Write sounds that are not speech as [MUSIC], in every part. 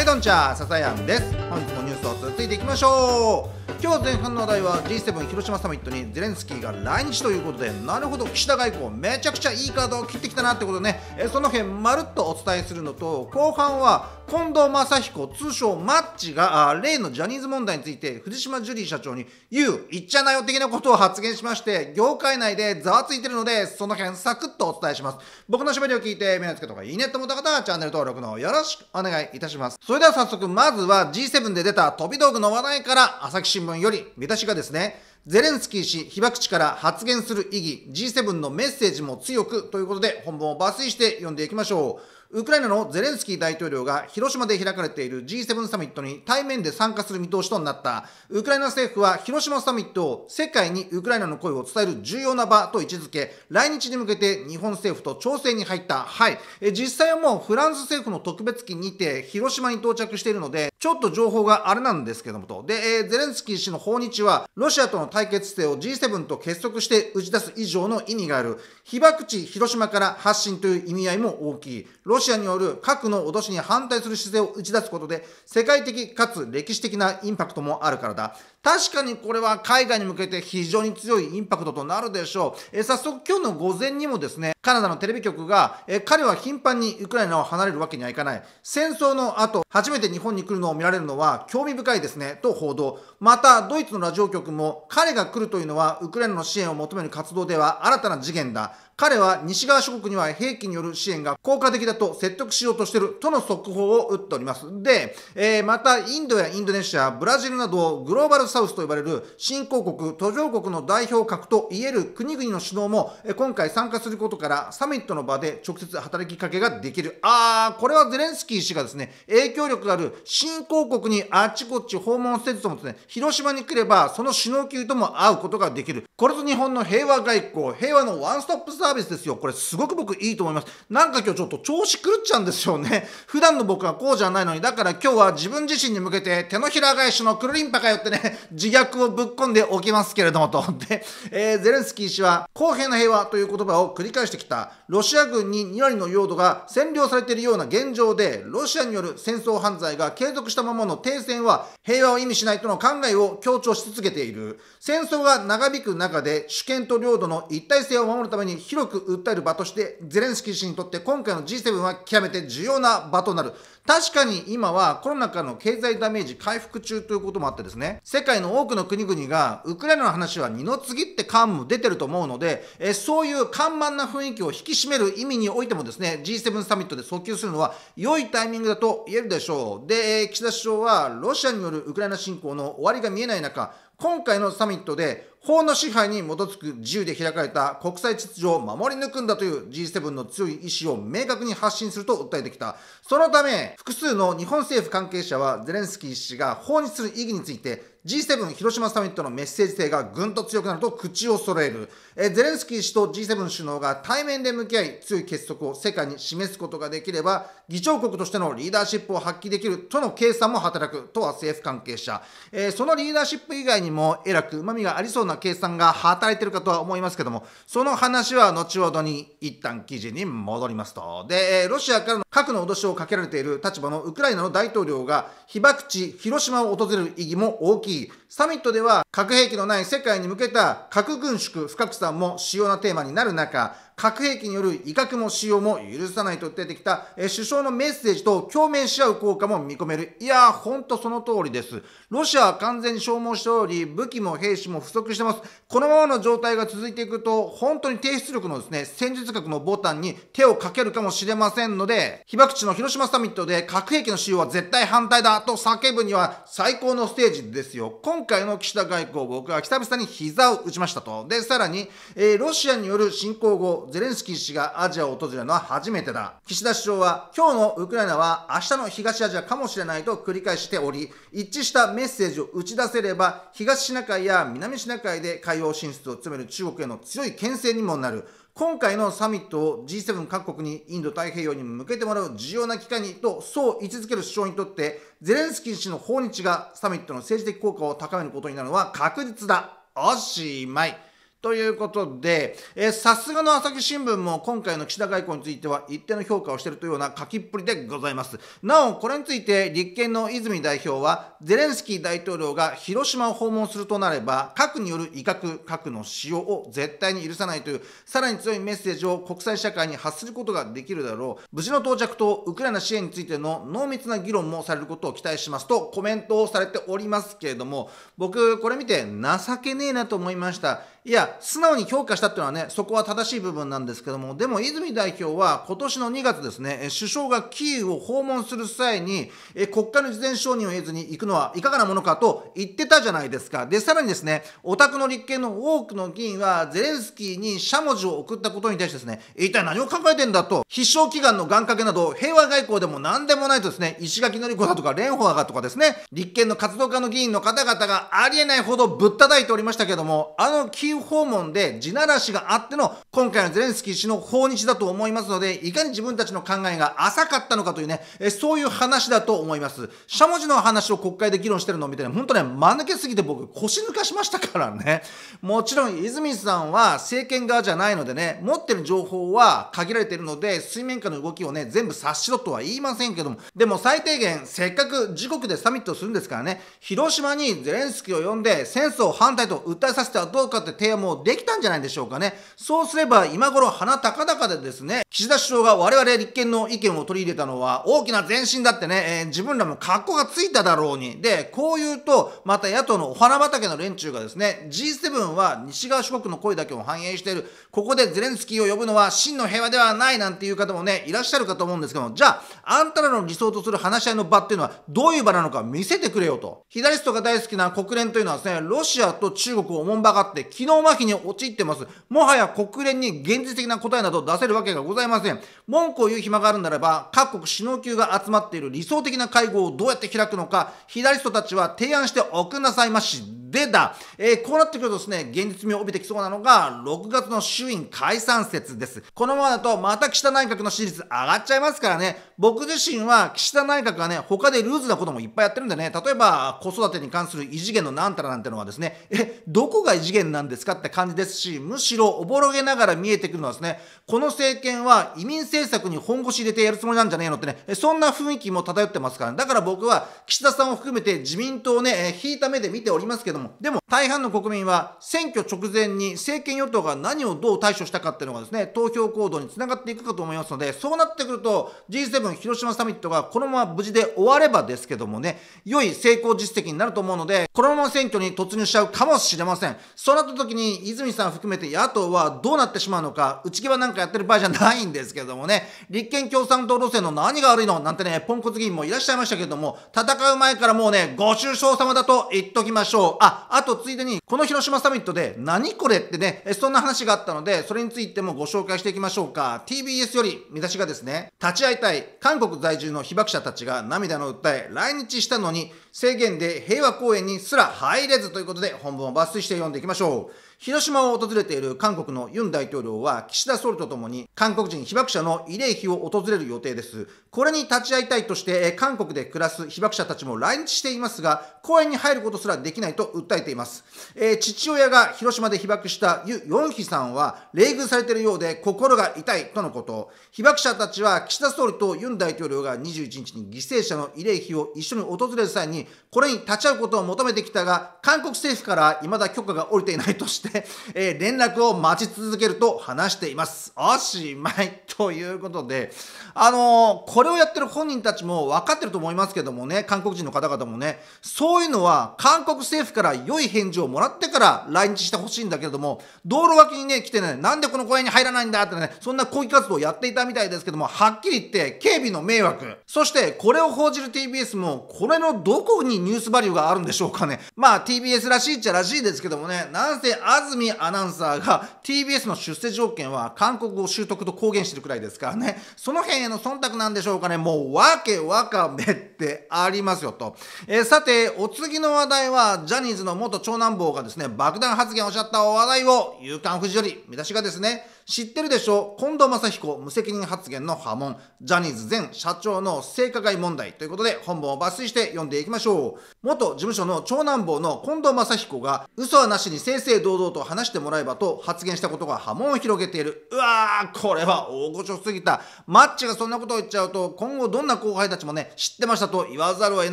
はいどんちゃささやんです本日もニュースを続いていきましょう今日前半の話題は G7 広島サミットにゼレンスキーが来日ということでなるほど岸田外交めちゃくちゃいいカードを切ってきたなってことでねえその辺まるっとお伝えするのと後半は近藤正彦通称マッチが例のジャニーズ問題について藤島ジュリー社長に「言う言っちゃなよ」的なことを発言しまして業界内でざわついてるのでその辺サクッとお伝えします僕の喋りを聞いて目のつけとかいいねと思った方はチャンネル登録のよろしくお願いいたしますそれでは早速まずは G7 で出た飛び道具の話題から浅木新聞より見出しがですね、ゼレンスキー氏被爆地から発言する意義、G7 のメッセージも強くということで本文を抜粋して読んでいきましょう。ウクライナのゼレンスキー大統領が広島で開かれている G7 サミットに対面で参加する見通しとなった。ウクライナ政府は広島サミットを世界にウクライナの声を伝える重要な場と位置づけ、来日に向けて日本政府と調整に入った。はい。え実際はもうフランス政府の特別機にて広島に到着しているので、ちょっと情報があれなんですけどもと。で、えー、ゼレンスキー氏の訪日は、ロシアとの対決姿勢を G7 と結束して打ち出す以上の意味がある。被爆地広島から発信という意味合いも大きい。ロロシアによる核の脅しに反対する姿勢を打ち出すことで、世界的かつ歴史的なインパクトもあるからだ。確かにこれは海外に向けて非常に強いインパクトとなるでしょう。え早速今日の午前にもですね、カナダのテレビ局が、え彼は頻繁にウクライナを離れるわけにはいかない。戦争の後、初めて日本に来るのを見られるのは興味深いですね、と報道。また、ドイツのラジオ局も、彼が来るというのはウクライナの支援を求める活動では新たな次元だ。彼は西側諸国には兵器による支援が効果的だと説得しようとしているとの速報を打っております。で、えー、またインドやインドネシア、ブラジルなどグローバルサウスと呼ばれる新興国、途上国の代表格といえる国々の首脳も今回参加することからサミットの場で直接働きかけができる。あー、これはゼレンスキー氏がですね、影響力がある新興国にあちこち訪問せずともですね、広島に来ればその首脳級とも会うことができる。これぞ日本の平和外交、平和のワンストップサーービスですよ。これすごく僕いいと思います。なんか今日ちょっと調子狂っちゃうんですよね。[LAUGHS] 普段の僕はこうじゃないのに、だから今日は自分自身に向けて手のひら返しのくるりんぱかよってね、[LAUGHS] 自虐をぶっ込んでおきますけれどもと。で、えー、ゼレンスキー氏は公平な平和という言葉を繰り返してきたロシア軍に2割の領土が占領されているような現状で、ロシアによる戦争犯罪が継続したままの停戦は平和を意味しないとの考えを強調し続けている。戦争が長引く中で主権と領土の一体性を守るために広広く訴える場として、ゼレンスキー氏にとって今回の G7 は極めて重要な場となる。確かに今はコロナ禍の経済ダメージ回復中ということもあってですね、世界の多くの国々がウクライナの話は二の次って感も出てると思うので、えそういう緩慢な雰囲気を引き締める意味においてもですね、G7 サミットで訴求するのは良いタイミングだと言えるでしょう。で、岸田首相はロシアによるウクライナ侵攻の終わりが見えない中、今回のサミットで法の支配に基づく自由で開かれた国際秩序を守り抜くんだという G7 の強い意志を明確に発信すると訴えてきた。そのため、複数の日本政府関係者はゼレンスキー氏が法にする意義について G7 広島サミットのメッセージ性がぐんと強くなると口を揃える、えゼレンスキー氏と G7 首脳が対面で向き合い強い結束を世界に示すことができれば議長国としてのリーダーシップを発揮できるとの計算も働くとは政府関係者、えそのリーダーシップ以外にもえらくうまみがありそうな計算が働いてるかとは思いますけどもその話は後ほどに一旦記事に戻りますとでロシアからの核の脅しをかけられている立場のウクライナの大統領が被爆地広島を訪れる意義も大きいサミットでは核兵器のない世界に向けた核軍縮不拡散も主要なテーマになる中、核兵器による威嚇も使用も許さないと訴えてきた、え首相のメッセージと共鳴し合う効果も見込める。いやー、ほんとその通りです。ロシアは完全に消耗しており、武器も兵士も不足してます。このままの状態が続いていくと、本当に低出力のですね、戦術核のボタンに手をかけるかもしれませんので、被爆地の広島サミットで核兵器の使用は絶対反対だと叫ぶには最高のステージですよ。今回の岸田外交、僕は久々に膝を打ちましたと。で、さらに、えー、ロシアによる侵攻後、ゼレンスキー氏がアジアを訪れるのは初めてだ。岸田首相は、今日のウクライナは明日の東アジアかもしれないと繰り返しており、一致したメッセージを打ち出せれば、東シナ海や南シナ海で海洋進出を詰める中国への強い牽制にもなる。今回のサミットを G7 各国にインド太平洋に向けてもらう重要な機会にとそう位置づける首相にとってゼレンスキー氏の訪日がサミットの政治的効果を高めることになるのは確実だ。おしまい。ということで、さすがの朝日新聞も今回の岸田外交については一定の評価をしているというような書きっぷりでございます。なお、これについて立憲の泉代表は、ゼレンスキー大統領が広島を訪問するとなれば、核による威嚇、核の使用を絶対に許さないという、さらに強いメッセージを国際社会に発することができるだろう。無事の到着とウクライナ支援についての濃密な議論もされることを期待しますとコメントをされておりますけれども、僕、これ見て情けねえなと思いました。いや、素直に評価したっていうのはね、そこは正しい部分なんですけども、でも泉代表は今年の2月ですね、首相がキーウを訪問する際に、国家の事前承認を得ずに行くのはいかがなものかと言ってたじゃないですか。で、さらにですね、お宅の立憲の多くの議員は、ゼレンスキーにしゃもじを送ったことに対してですね、一体何を考えてんだと、必勝祈願の願掛けなど、平和外交でも何でもないとですね、石垣のり子だとか、蓮舫だとかですね、立憲の活動家の議員の方々がありえないほどぶったたいておりましたけども、あのキーウ訪訪問で地ならしがあっての今回のゼレンスキー氏の訪日だと思いますので、いかに自分たちの考えが浅かったのかというね、えそういう話だと思います。しゃもじの話を国会で議論してるのを見てね、本当ね、間抜けすぎて僕腰抜かしましたからね。もちろん泉さんは政権側じゃないのでね、持ってる情報は限られているので、水面下の動きをね、全部察しろとは言いませんけども、でも最低限、せっかく自国でサミットするんですからね、広島にゼレンスキーを呼んで、戦争反対と訴えさせてはどうかって提案ももできたんじゃないでしょうかね。そうすれば今頃鼻高々でですね、岸田首相が我々立憲の意見を取り入れたのは大きな前進だってね、えー、自分らも格好がついただろうに。で、こう言うと、また野党のお花畑の連中がですね、G7 は西側諸国の声だけを反映している。ここでゼレンスキーを呼ぶのは真の平和ではないなんていう方もね、いらっしゃるかと思うんですけども、じゃあ、あんたらの理想とする話し合いの場っていうのはどういう場なのか見せてくれよと。左ストが大好きな国連というのはですね、ロシアと中国をおもんばかって、昨日まに陥ってます。もはや国連に現実的な答えなど出せるわけがございません。文句を言う暇があるならば、各国首脳級が集まっている理想的な会合をどうやって開くのか、左人たちは提案しておくなさいまし。でだ、えー、こうなってくるとですね、現実味を帯びてきそうなのが、6月の衆院解散説です。このままだと、また岸田内閣の支持率上がっちゃいますからね、僕自身は岸田内閣がね、他でルーズなこともいっぱいやってるんでね、例えば、子育てに関する異次元のなんたらなんてのはですね、え、どこが異次元なんですかって感じですし、むしろおぼろげながら見えてくるのはですね、この政権は移民政策に本腰入れてやるつもりなんじゃねえのってね、そんな雰囲気も漂ってますから、ね、だから僕は岸田さんを含めて自民党をね、引いた目で見ておりますけども、も、でも大半の国民は選挙直前に政権与党が何をどう対処したかっていうのがですね、投票行動につながっていくかと思いますので、そうなってくると G7 広島サミットがこのまま無事で終わればですけどもね、良い成功実績になると思うので、このまま選挙に突入しちゃうかもしれません。そうなった時に泉さん含めて野党はどうなってしまうのか、内際なんかやってる場合じゃないんですけどもね、立憲共産党路線の何が悪いのなんてね、ポンコツ議員もいらっしゃいましたけども、戦う前からもうね、ご愁傷様だと言っときましょう。ああ、とついでに、この広島サミットで、何これってね、そんな話があったので、それについてもご紹介していきましょうか。TBS より、見出しがですね、立ち会いたい、韓国在住の被爆者たちが涙の訴え、来日したのに、制限で平和公園にすら入れずということで本文を抜粋して読んでいきましょう。広島を訪れている韓国のユン大統領は岸田総理とともに韓国人被爆者の慰霊碑を訪れる予定です。これに立ち会いたいとして韓国で暮らす被爆者たちも来日していますが公園に入ることすらできないと訴えています。えー、父親が広島で被爆したユ・ヨンヒさんは冷遇されているようで心が痛いとのこと。被爆者たちは岸田総理とユン大統領が21日に犠牲者の慰霊碑を一緒に訪れる際にに、これに立ち会うことを求めてきたが、韓国政府から未だ許可が下りていないとして、[LAUGHS] えー、連絡を待ち続けると話しています。おしまい。ということで、あのー、これをやってる本人たちも分かってると思いますけどもね、韓国人の方々もね、そういうのは韓国政府から良い返事をもらってから来日してほしいんだけども、道路脇にね、来てね、なんでこの公園に入らないんだってね、そんな抗議活動をやっていたみたいですけども、はっきり言って、警備の迷惑。そして、これを報じる TBS も、これのどここにニュースバリューがあるんでしょうかね。まあ TBS らしいっちゃらしいですけどもね、なんせ安住アナウンサーが TBS の出世条件は韓国語習得と公言してるくらいですからね、その辺への忖度なんでしょうかね、もうわけわかめってありますよと。えー、さて、お次の話題はジャニーズの元長男坊がですね、爆弾発言をしちゃった話題を、夕刊フジより見出しがですね、知ってるでしょう近藤正彦無責任発言の波紋、ジャニーズ前社長の性加害問題ということで本文を抜粋して読んでいきましょう。元事務所の長男坊の近藤正彦が嘘はなしに正々堂々と話してもらえばと発言したことが波紋を広げている。うわー、これは大御所すぎた。マッチがそんなことを言っちゃうと今後どんな後輩たちもね、知ってましたと言わざるを得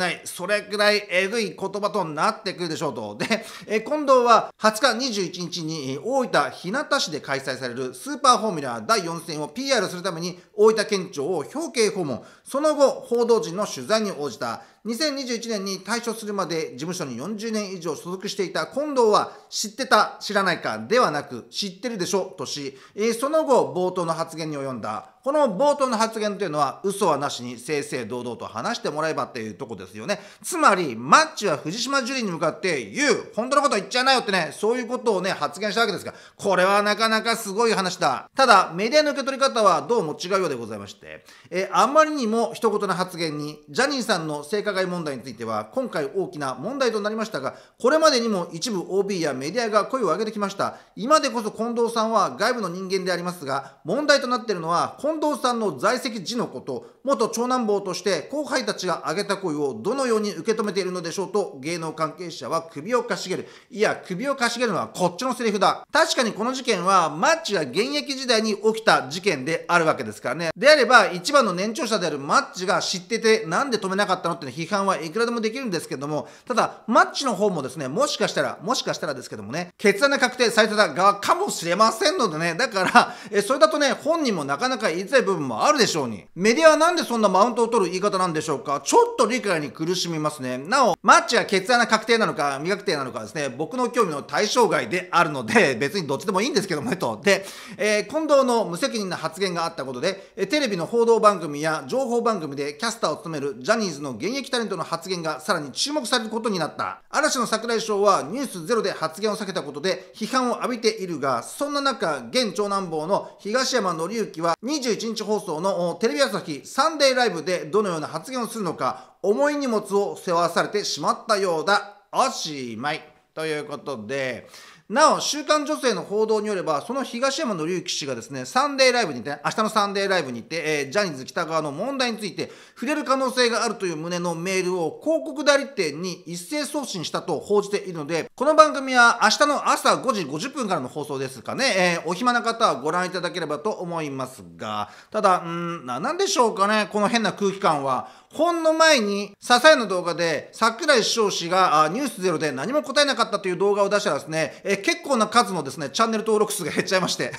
ない。それくらいえぐい言葉となってくるでしょうと。で、え近藤は20日21日に大分日向市で開催されるスーパーフォーミュラー第4戦を PR するために大分県庁を表敬訪問その後報道陣の取材に応じた2021年に退所するまで事務所に40年以上所属していた近藤は知ってた、知らないかではなく知ってるでしょとし、えー、その後冒頭の発言に及んだ。この冒頭の発言というのは嘘はなしに正々堂々と話してもらえばっていうとこですよね。つまり、マッチは藤島ジュリーに向かって、言う、本当のこと言っちゃいなよってね、そういうことをね、発言したわけですが、これはなかなかすごい話だ。ただ、メディアの受け取り方はどうも違うようでございまして、えー、あまりにも一言の発言に、ジャニーさんの性格加害問題については今回大きな問題となりましたがこれまでにも一部 OB やメディアが声を上げてきました今でこそ近藤さんは外部の人間でありますが問題となっているのは近藤さんの在籍時のこと元長男坊として後輩たちが上げた声をどのように受け止めているのでしょうと芸能関係者は首をかしげるいや首をかしげるのはこっちのセリフだ確かにこの事件はマッチが現役時代に起きた事件であるわけですからねであれば一番の年長者であるマッチが知っててなんで止めなかったのって批判はいくらでもできるんですけども、ただ、マッチの方もですね、もしかしたら、もしかしたらですけどもね、決断が確定されてた側かもしれませんのでね、だから、えそれだとね、本人もなかなか言いづらい部分もあるでしょうに。メディアはなんでそんなマウントを取る言い方なんでしょうかちょっと理解に苦しみますね。なお、マッチが決断が確定なのか、未確定なのかですね、僕の興味の対象外であるので、[LAUGHS] 別にどっちでもいいんですけどもね、と。で、えー、近藤の無責任な発言があったことで、テレビの報道番組や情報番組でキャスターを務めるジャニーズの現役タレントの発言がさらに注目されることになった。嵐の櫻井翔はニュースゼロで発言を避けたことで批判を浴びているが、そんな中、現長男坊の東山紀之は21日放送のテレビ朝日サンデーライブでどのような発言をするのか、重い荷物を背負わされてしまったようだ。おしまい。ということで、なお、週刊女性の報道によれば、その東山紀之氏がですね、サンデーライブにて、明日のサンデーライブにて、えー、ジャニーズ北川の問題について触れる可能性があるという旨のメールを広告代理店に一斉送信したと報じているので、この番組は明日の朝5時50分からの放送ですかね、えー、お暇な方はご覧いただければと思いますが、ただ、んな、なんでしょうかね、この変な空気感は。ほんの前に、ささやの動画で、桜井翔氏が、ニュースゼロで何も答えなかったという動画を出したらですね、えー、結構な数のですね、チャンネル登録数が減っちゃいまして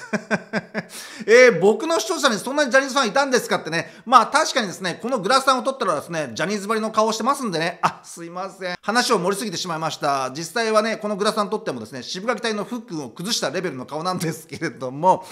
[LAUGHS] えー、僕の視聴者にそんなにジャニーズファンいたんですかってね、まあ確かにですね、このグラスさんを撮ったらですね、ジャニーズばりの顔をしてますんでね、あ、すいません。話を盛りすぎてしまいました。実際はね、このグラスさん撮ってもですね、渋垣隊のフックを崩したレベルの顔なんですけれども、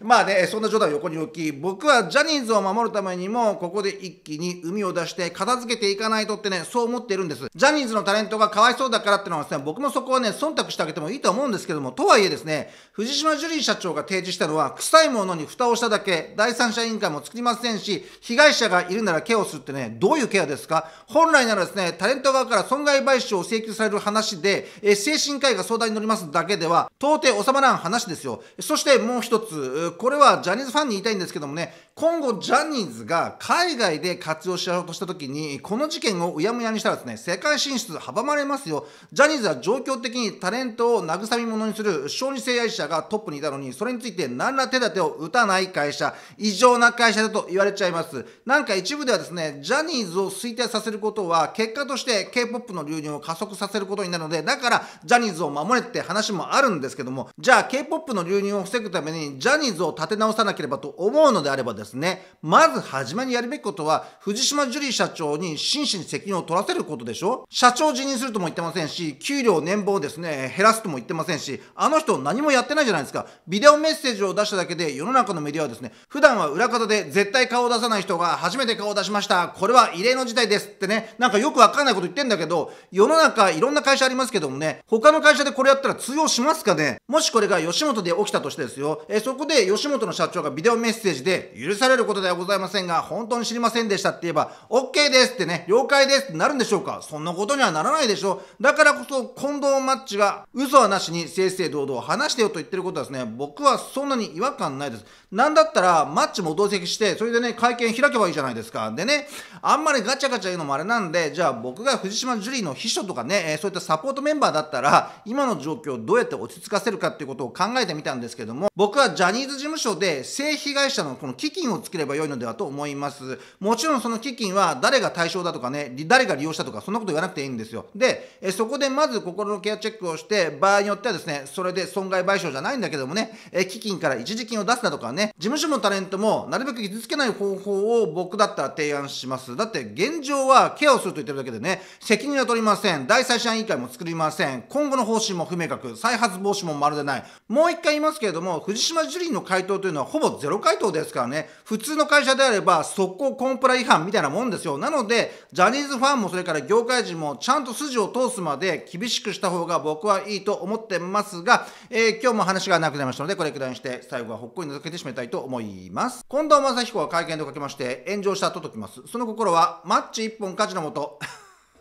まあね、そんな冗談を横に置き、僕はジャニーズを守るためにも、ここで一気に海を出出して片付けていかないとってね、そう思ってるんです。ジャニーズのタレントがかわいそうだからってのはですね、僕もそこはね、忖度してあげてもいいと思うんですけども、とはいえですね、藤島ジュリー社長が提示したのは、臭いものに蓋をしただけ、第三者委員会も作りませんし、被害者がいるならケアをするってね、どういうケアですか本来ならですね、タレント側から損害賠償を請求される話で、え精神科医が相談に乗りますだけでは、到底収まらん話ですよ。そしてもう一つ、これはジャニーズファンに言いたいんですけどもね、今後ジャニーズが海外で活用しようとした時にこの事件をうやむやにしたらですね世界進出阻まれますよジャニーズは状況的にタレントを慰み者にする小児性愛者がトップにいたのにそれについて何ら手立てを打たない会社異常な会社だと言われちゃいますなんか一部ではですねジャニーズを衰退させることは結果として k p o p の流入を加速させることになるのでだからジャニーズを守れって話もあるんですけどもじゃあ k p o p の流入を防ぐためにジャニーズを立て直さなければと思うのであればですねまず初めにやるべきことは藤島ジュリー社長に真摯に責任を取らせることでしょ社長辞任するとも言ってませんし、給料年俸をですね、減らすとも言ってませんし、あの人何もやってないじゃないですか。ビデオメッセージを出しただけで世の中のメディアはですね、普段は裏方で絶対顔を出さない人が初めて顔を出しました。これは異例の事態ですってね、なんかよくわかんないこと言ってんだけど、世の中いろんな会社ありますけどもね、他の会社でこれやったら通用しますかねもしこれが吉本で起きたとしてですよ、えそこで吉本の社長がビデオメッセージで許されることではございませんが、本当に知りませんでしたって言えば、OK ですってね、了解ですってなるんでしょうかそんなことにはならないでしょう。だからこそ、近藤マッチが嘘はなしに正々堂々話してよと言ってることはですね、僕はそんなに違和感ないです。なんだったら、マッチも同席して、それでね、会見開けばいいじゃないですか。でね、あんまりガチャガチャ言うのもあれなんで、じゃあ僕が藤島ジュリーの秘書とかね、そういったサポートメンバーだったら、今の状況をどうやって落ち着かせるかっていうことを考えてみたんですけども、僕はジャニーズ事務所で性被害者のこの基金を作れば良いのではと思います。もちろんその基金はは誰が対象だとかね、誰が利用したとか、そんなこと言わなくていいんですよ。で、えそこでまず心のケアチェックをして、場合によってはですね、それで損害賠償じゃないんだけどもね、え基金から一時金を出すだとかね、事務所もタレントもなるべく傷つけない方法を僕だったら提案します。だって現状はケアをすると言ってるだけでね、責任は取りません。第三者委員会も作りません。今後の方針も不明確。再発防止もまるでない。もう一回言いますけれども、藤島ジュリーの回答というのはほぼゼロ回答ですからね、普通の会社であれば、速攻コンプラ違反みたいなもんですよなのでジャニーズファンもそれから業界人もちゃんと筋を通すまで厳しくした方が僕はいいと思ってますが、えー、今日も話がなくなりましたのでこれくらいにして最後はほっこりのぞけてしめたいと思います近藤正彦は会見でかけまして炎上したと解きますその心はマッチ1本火事のもと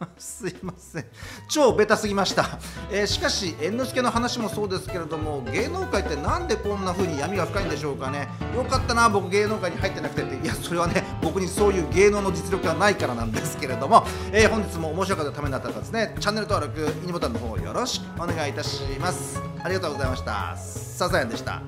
[LAUGHS] すいません超ベタすぎました、えー、しかし猿之助の話もそうですけれども芸能界って何でこんな風に闇が深いんでしょうかねよかったな僕芸能界に入ってなくてっていやそれはね僕にそういう芸能の実力がないからなんですけれども、えー、本日も面白かったためになったらですねチャンネル登録いいねボタンの方よろしくお願いいたしますありがとうございましたささやんでした